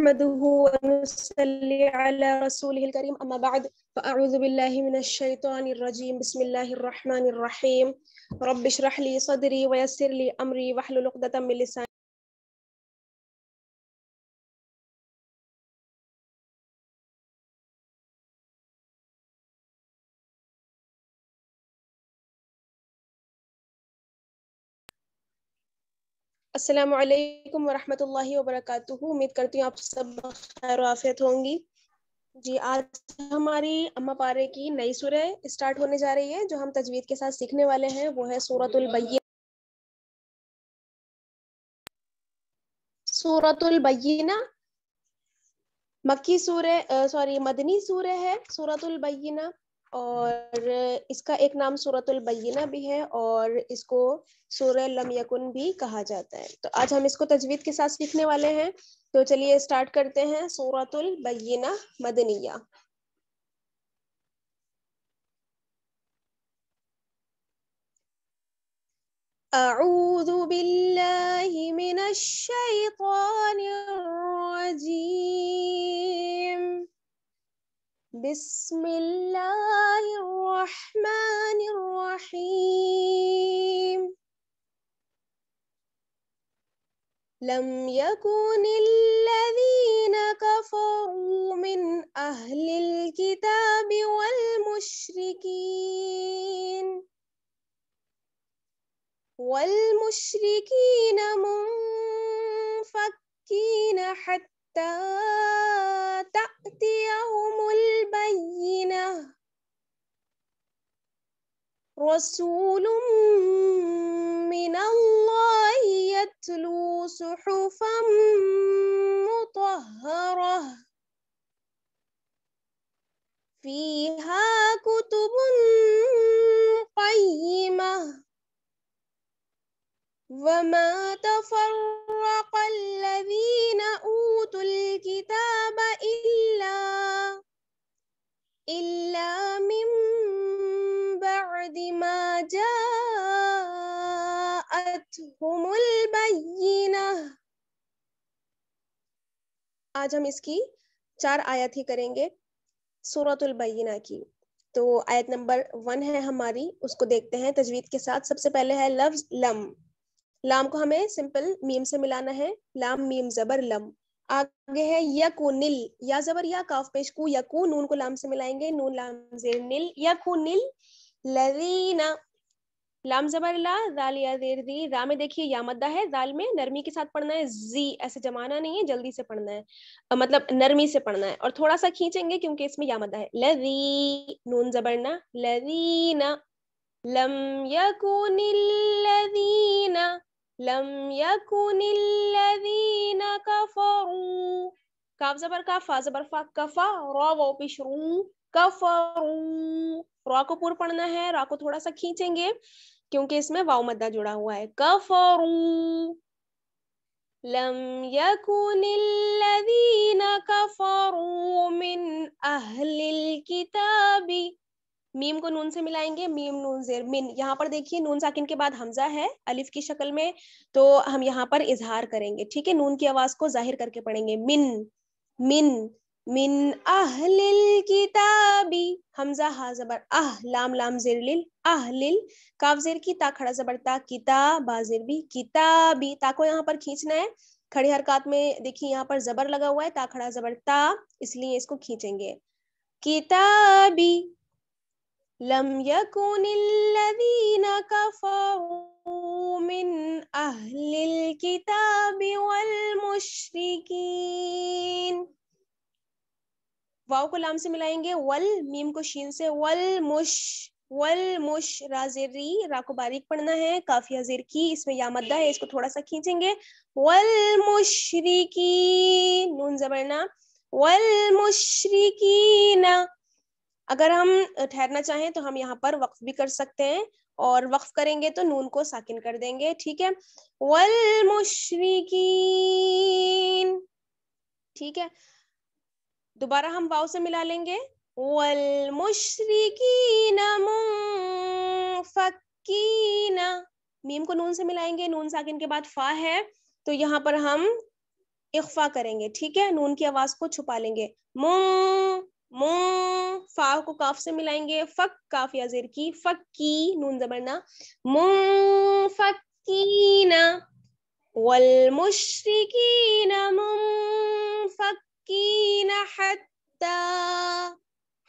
نحمده ونصلي على رسوله الكريم أما بعد فأعوذ بالله من الشيطان الرجيم بسم الله الرحمن الرحيم رب اشرح لي صدري ويسر لي أمري واحلل عقدة من لساني असलकम वालेकुम वरहमतुल्लाहि वबरकातुहू उम्मीद करती हूँ आप सब खैर आफियत होंगी जी आज हमारी अम्मा पारे की नई सूरह स्टार्ट होने जा रही है जो हम तजवीज के साथ सीखने वाले हैं वो है सूरतुल्बैन सूरतुल्बैना मक्की सूरह सॉरी मदनी सूर है सूरतुल्बैना और इसका एक नाम सूरतुल बैना भी है और इसको सूर्य लम यकुन भी कहा जाता है तो आज हम इसको तजवीद के साथ सीखने वाले हैं तो चलिए स्टार्ट करते हैं सूरतुल बैना मदनिया أعوذ بالله من الشيطان الرجيم بسم الله الرحمن الرحيم لم يكن الذين كفروا من أهل الكتاب والمشركين والمشركين منفكين حتى يوم البينة رسول من الله يتلو صحفا مطهرة فيها كتب قيمة وما تفرق الذين أوتوا الكتاب إلا إلا من بعد ما جاءتهم البينة आज हम इसकी चार आयत ही करेंगे सूरतुल बीना की तो आयत नंबर वन है हमारी उसको देखते हैं तजवीद के साथ सबसे पहले है लफ्ज लम लाम को हमें सिंपल मीम से मिलाना है लाम मीम जबर लम आगे है यकुनिल या जबर या काफ पेश को यकू नून को लाम से मिलाएंगे नून लाम जेर निल यकुनिल लजीना लाम जबर ला दाल या देर दी रा में देखिए या मद्दा है दाल में नरमी के साथ पढ़ना है जी ऐसे जमाना नहीं है जल्दी से पढ़ना है मतलब नरमी से पढ़ना है और थोड़ा सा खींचेंगे क्योंकि इसमें या मद्दा है लदी नून जबर ना लदीना लम यकुनिल लदीना लम الذين كفروا का फा जबर को पूर्व पढ़ना है रा को थोड़ा सा खींचेंगे क्योंकि इसमें वाव मद्दा जुड़ा हुआ है कफरू लम यकुन الذين كفروا من अहलिल किताबी मीम को नून से मिलाएंगे मीम नून जेर मिन यहाँ पर देखिए नून साकिन के बाद हमजा है अलिफ की शक्ल में तो हम यहाँ पर इजहार करेंगे ठीक है नून की आवाज को जाहिर करके पढ़ेंगे मिन मिन मिन अहलिल किताबी हमजा हा जबर अह लाम लाम जेर लिल अहलिल काफ जेर की ता खड़ा जबर ता किता जेर भी किताबी ता को यहाँ पर खींचना है खड़ी हरकत में देखिए यहाँ पर जबर लगा हुआ है ता खड़ा जबर ता इसलिए इसको खींचेंगे किताबी لم يكن الذين كفروا من أهل الكتاب والمشركين वाव को लाम से मिलाएंगे वल मीम को शीन से वल मुश वल मुश राजेरी रा को बारीक पढ़ना है काफी हजीर की इसमें या मद्दा है इसको थोड़ा सा खींचेंगे वल की नून जबरना वल ना अगर हम ठहरना चाहें तो हम यहाँ पर वक्फ भी कर सकते हैं और वक्फ करेंगे तो नून को साकिन कर देंगे ठीक है वल मुशरकिन ठीक है दोबारा हम वाव से मिला लेंगे वल मुशरकिन मुफक्कीन मीम को नून से मिलाएंगे नून साकिन के बाद फा है तो यहाँ पर हम इख्फा करेंगे ठीक है नून की आवाज को छुपा लेंगे मुंह मो फा को काफ से मिलाएंगे फक काफ या जेर की फक की नून जबरना मो फकीना वल मुश्रिकीन मुफकीन हत्ता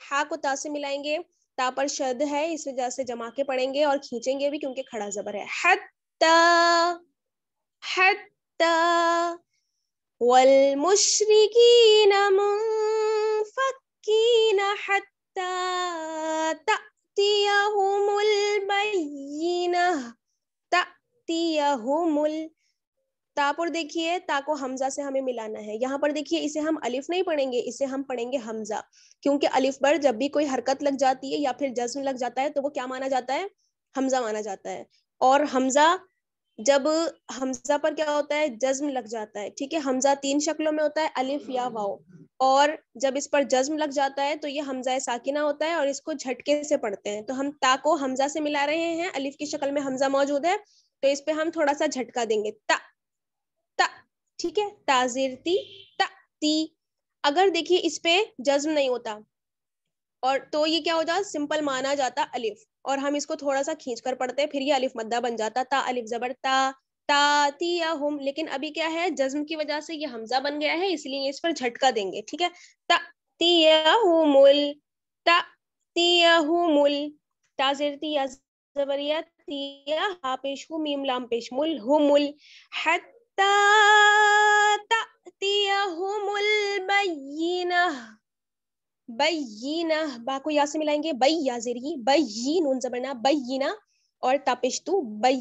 हा को ता से मिलाएंगे ता पर शद है इस वजह से जमा के पढ़ेंगे और खींचेंगे भी क्योंकि खड़ा जबर है हत्ता हत्ता वल मुश्रिकीना मुन مسكين حتى تأتيهم البينة تأتيهم ال... ता पर देखिए ता को हमजा से हमें मिलाना है यहाँ पर देखिए इसे हम अलिफ नहीं पढ़ेंगे इसे हम पढ़ेंगे हमजा क्योंकि अलिफ पर जब भी कोई हरकत लग जाती है या फिर जज्म लग जाता है तो वो क्या माना जाता है हमजा माना जाता है और हमजा जब हमजा पर क्या होता है जज्म लग जाता है ठीक है हमजा तीन शक्लों में होता है अलिफ या वाओ और जब इस पर जज्म लग जाता है तो ये हमजा साकिना होता है और इसको झटके से पढ़ते हैं तो हम ता को हमजा से मिला रहे हैं अलिफ की शक्ल में हमजा मौजूद है तो इस पे हम थोड़ा सा झटका देंगे ता ता ठीक है ताजिरती ता ती अगर देखिए इस पे जज्म नहीं होता और तो ये क्या हो जाता सिंपल माना जाता अलिफ और हम इसको थोड़ा सा खींच कर पढ़ते हैं फिर ये अलिफ मद्दा बन जाता ता अलिफ जबर ता ताती या हम लेकिन अभी क्या है जज्म की वजह से ये हमजा बन गया है इसलिए इस पर झटका देंगे ठीक है तातियाहुमुल तातियाहुमुल ताजिरती या जबरिया तिया हा पेश हु मीम लाम पेश मुल हुमुल हत्ता बयीना को या से मिलाएंगे बई या जेरी बई नून जबरना बीना और तपिश तू बई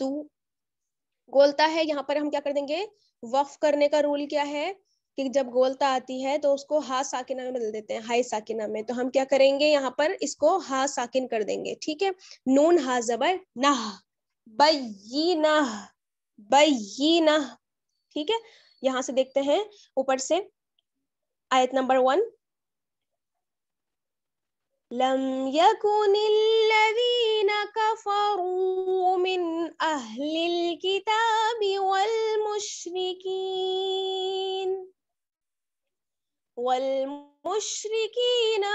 तू गोलता है यहाँ पर हम क्या कर देंगे वफ करने का रूल क्या है कि जब गोलता आती है तो उसको हा साकिना में बदल देते हैं हाई साकिना में तो हम क्या करेंगे यहाँ पर इसको हा साकिन कर देंगे ठीक है नून हा जबर नाह ठीक है यहां से देखते हैं ऊपर से आयत नंबर वन لم يكن الذين كفروا من أهل الكتاب والمشركين والمشركين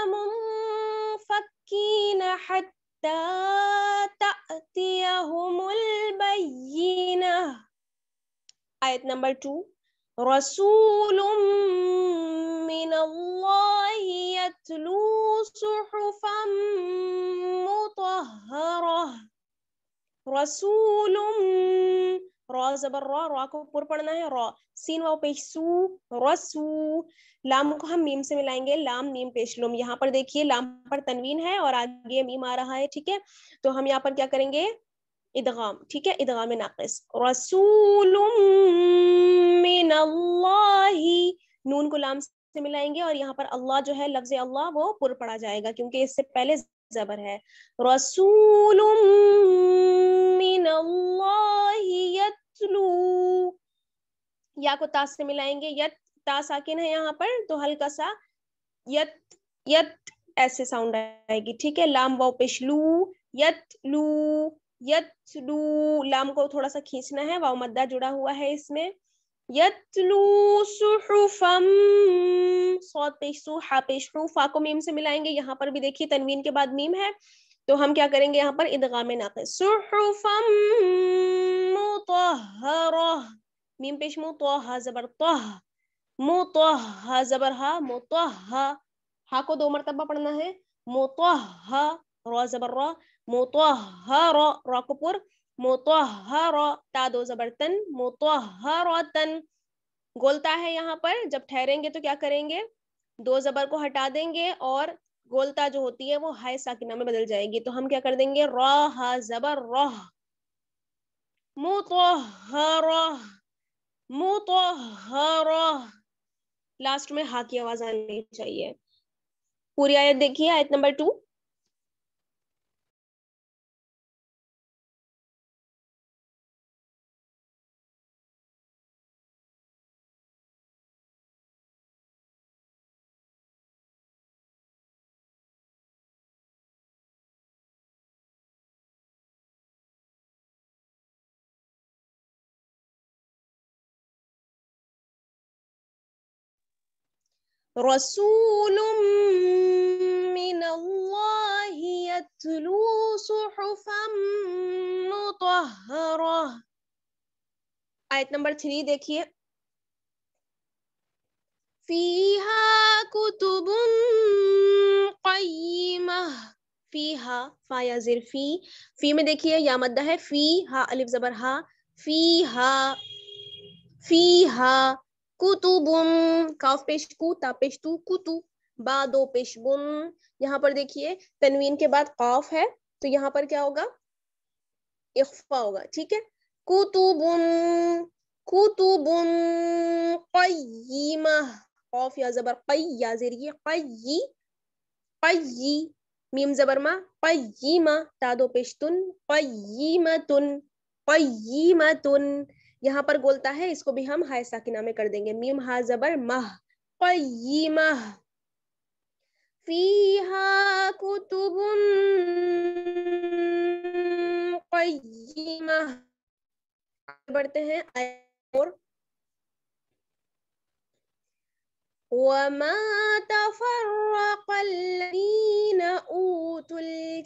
منفكين حتى تأتيهم البينة آية نمبر 2 رسول من الله يتلو صحفا مطهرة رسول रॉ को पुर पढ़ना है रॉ सीन वाओ पेश रसू लाम को हम मीम से मिलाएंगे लाम मीम पेशलुम यहाँ पर देखिए लाम पर तनवीन है और आगे मीम आ रहा है ठीक है तो हम यहाँ पर क्या करेंगे इदगाम ठीक है इदगाम नाकिस रसूलुम मिन नून को लाम से मिलाएंगे और यहाँ पर अल्लाह जो है लफ्ज अल्लाह वो पुर पड़ा जाएगा क्योंकि इससे पहले जबर है रसूल या को तास से मिलाएंगे यत ता साकिन है यहाँ पर तो हल्का सा यत यत ऐसे साउंड आएगी ठीक है लाम वाओ पेश लू यत लू यत लू लाम को थोड़ा सा खींचना है वाओ मद्दा जुड़ा हुआ है इसमें यतलू सुहुफम सौत पेश सुहा पेश फा को मीम से मिलाएंगे यहाँ पर भी देखिए तनवीन के बाद मीम है तो हम क्या करेंगे यहाँ पर इदगाम नाक़ सुहुफम मुतहरह मीम पेश मुतह जबर तह मुतह जबर हा मुतह हा को दो मरतबा पढ़ना है मुतह रो जबर रो मुतह रो रॉकपुर मोतोहर ता दो जबरतन मोतोहरतन गोलता है यहाँ पर जब ठहरेंगे तो क्या करेंगे दो जबर को हटा देंगे और गोलता जो होती है वो हाय साकिना में बदल जाएगी तो हम क्या कर देंगे रोह जबर रोह तो मुतोहर लास्ट में हा की आवाज आनी चाहिए पूरी आयत देखिए आयत नंबर टू رسول من الله يتلو صحفا مطهرة آية نمبر 3 دیکھئے فيها كتب قيمة فيها फा या في फी फी में देखिए या मद्दा है फी हा अलिफ जबर हा कुतुबुन काफ पेश कु ता पेश तू कुतु बादो पेश बुन यहाँ पर देखिए तनवीन के बाद काफ है तो यहाँ पर क्या होगा इख्फा होगा ठीक है कुतुबुन कुतुबुन कयीमा काफ या जबर कई या जरिए कई कई मीम जबर मा कयीमा तादो पेश तुन कयीमा तुन कयीमा तुन यहाँ पर बोलता है इसको भी हम हाय साकिना में कर देंगे मीम हा जबर मह कयम फीहा बढ़ते हैं और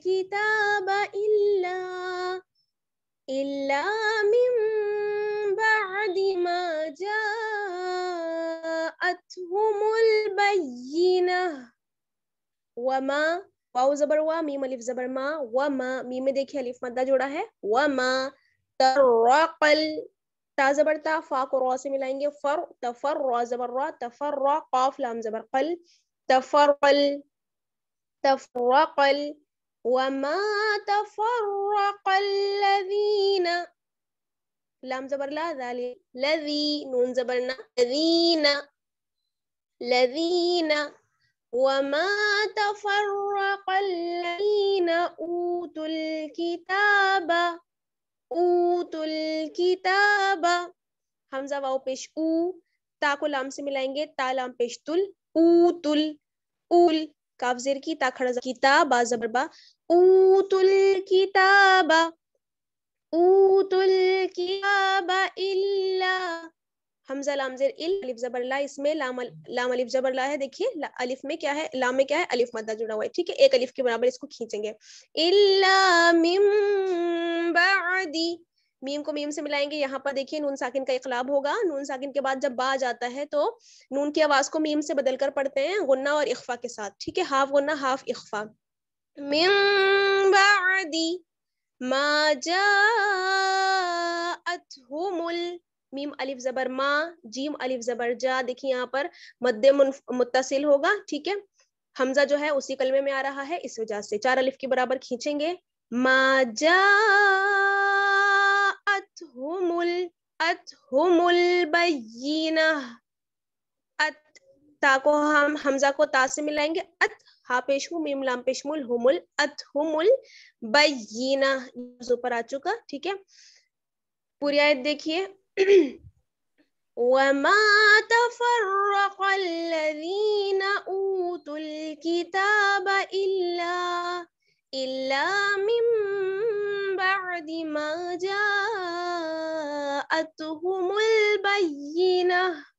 किताब इल्ला इल्ला بعد ما جاءتهم البينة وما واو زبر وا ميم الف زبر ما وما ميم دیکھیں الف مدہ جوڑا ہے وما ترقل تا زبر تا فا کو را سے ملائیں گے فر تفر زبر را تفر قاف لام زبر قل تفرقل تفرقل وما تفرق الذين लाम ला दाली लजी नून ना लजीना लजीना وما تفرق الذين أوتوا الكتاب أوتوا الكتاب हमजा वाओ पेश ऊ ता को लाम से मिलाएंगे لام लाम पेश तुल ऊ तुल उल काफ जेर की ता खड़ा किताबा जबरबा ऊतुल किताबा ऊतुल इल्ला हमजा इसमें लाम अलिफ है देखिए अलिफ में क्या है लाम में क्या है अलिफ मद्दा जुड़ा हुआ है ठीक है एक अलिफ के बराबर इसको खींचेंगे बादी मीम को मीम से मिलाएंगे यहाँ पर देखिए नून साकिन का इकलाब होगा नून साकिन के बाद जब बा आ जाता है तो नून की आवाज को मीम से बदल कर पढ़ते हैं गुन्ना और इख्फा के साथ ठीक है हाफ गुन्ना हाफ इकफा मिम बादी मीम अलिफ जबर मा जीम अलिफ जबर जा देखिए यहाँ पर मध्य मुतसिल होगा ठीक है हमजा जो है उसी कलमे में आ रहा है इस वजह से चार अलिफ के बराबर खींचेंगे माजा अतहुमुल अतहुमुल बयीना अत ता को हम हमजा को ता से मिलाएंगे अत हापेश मीम लामपेशमुल हुमुल अत हुमुल बयीना ऊपर आ चुका ठीक है पूरी आयत देखिए وما تفرق الذين أوتوا الكتاب إلا إلا من بعد ما جاءتهم البينة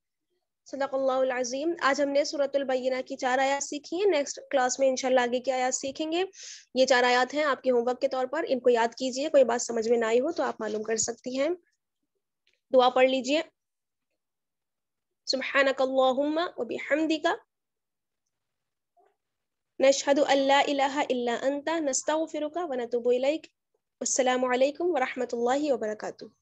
सदाकल्लाजीम आज हमने सूरतुलबैना की चार आयात सीखी है नेक्स्ट क्लास में इंशाल्लाह आगे की आयात सीखेंगे ये चार आयात हैं आपके होमवर्क के तौर पर इनको याद कीजिए कोई बात समझ में ना आई हो तो आप मालूम कर सकती हैं दुआ पढ़ लीजिए सुबहानकल्लाहुम्मा व बिहमदिका वरम्ह अल्ला